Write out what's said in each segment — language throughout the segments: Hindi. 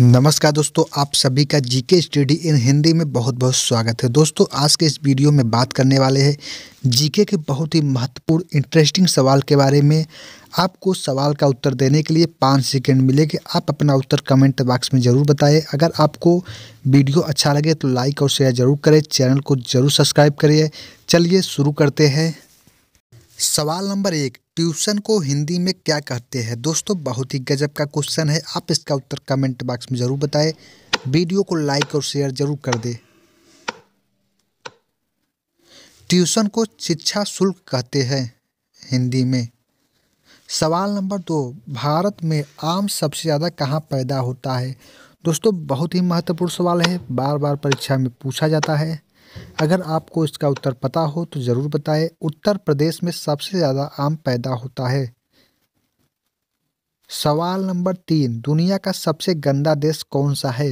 नमस्कार दोस्तों आप सभी का जीके स्टडी इन हिंदी में बहुत बहुत स्वागत है दोस्तों आज के इस वीडियो में बात करने वाले हैं जीके के बहुत ही महत्वपूर्ण इंटरेस्टिंग सवाल के बारे में आपको सवाल का उत्तर देने के लिए पाँच सेकेंड मिलेंगे आप अपना उत्तर कमेंट बॉक्स में ज़रूर बताएं अगर आपको वीडियो अच्छा लगे तो लाइक और शेयर ज़रूर करें चैनल को ज़रूर सब्सक्राइब करिए चलिए शुरू करते हैं सवाल नंबर एक ट्यूशन को हिंदी में क्या कहते हैं दोस्तों बहुत ही गजब का क्वेश्चन है आप इसका उत्तर कमेंट बॉक्स में ज़रूर बताएं वीडियो को लाइक और शेयर जरूर कर दे ट्यूशन को शिक्षा शुल्क कहते हैं हिंदी में सवाल नंबर दो भारत में आम सबसे ज़्यादा कहाँ पैदा होता है दोस्तों बहुत ही महत्वपूर्ण सवाल है बार बार परीक्षा में पूछा जाता है अगर आपको इसका उत्तर पता हो तो ज़रूर बताएं उत्तर प्रदेश में सबसे ज़्यादा आम पैदा होता है सवाल नंबर तीन दुनिया का सबसे गंदा देश कौन सा है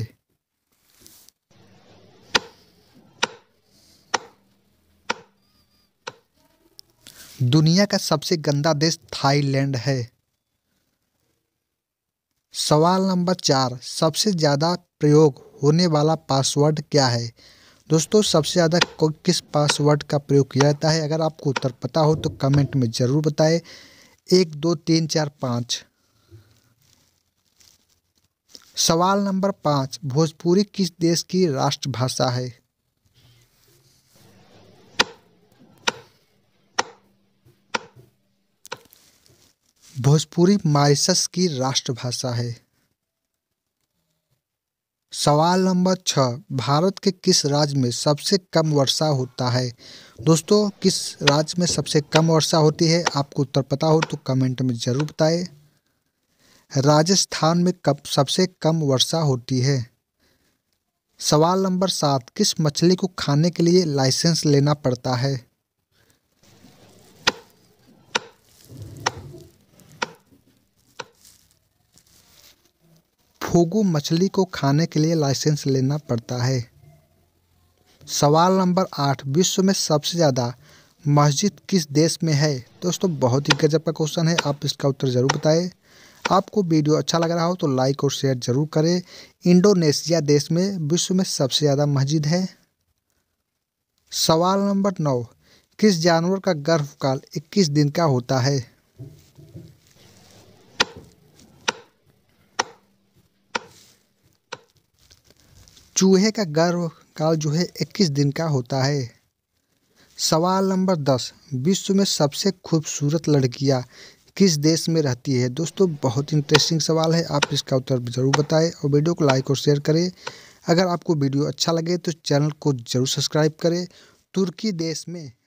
दुनिया का सबसे गंदा देश थाईलैंड है सवाल नंबर चार सबसे ज़्यादा प्रयोग होने वाला पासवर्ड क्या है दोस्तों सबसे ज़्यादा किस पासवर्ड का प्रयोग किया जाता है अगर आपको उत्तर पता हो तो कमेंट में ज़रूर बताएं एक दो तीन चार पाँच सवाल नंबर पाँच भोजपुरी किस देश की राष्ट्रभाषा है भोजपुरी मारिसस की राष्ट्रभाषा है सवाल नंबर छः भारत के किस राज्य में सबसे कम वर्षा होता है दोस्तों किस राज्य में सबसे कम वर्षा होती है आपको उत्तर पता हो तो कमेंट में ज़रूर बताएं राजस्थान में कब सबसे कम वर्षा होती है सवाल नंबर सात किस मछली को खाने के लिए लाइसेंस लेना पड़ता है घोगू मछली को खाने के लिए लाइसेंस लेना पड़ता है सवाल नंबर आठ विश्व में सबसे ज़्यादा मस्जिद किस देश में है दोस्तों बहुत ही गजब का क्वेश्चन है आप इसका उत्तर ज़रूर बताएं आपको वीडियो अच्छा लग रहा हो तो लाइक और शेयर ज़रूर करें इंडोनेशिया देश में विश्व में सबसे ज़्यादा मस्जिद है सवाल नंबर नौ किस जानवर का गर्भकाल 21 दिन का होता है चूहे का गर्भकाल जो है इक्कीस दिन का होता है सवाल नंबर दस विश्व में सबसे खूबसूरत लड़कियाँ किस देश में रहती है दोस्तों बहुत इंटरेस्टिंग सवाल है आप इसका उत्तर ज़रूर बताएं और वीडियो को लाइक और शेयर करें अगर आपको वीडियो अच्छा लगे तो चैनल को ज़रूर सब्सक्राइब करें तुर्की देश में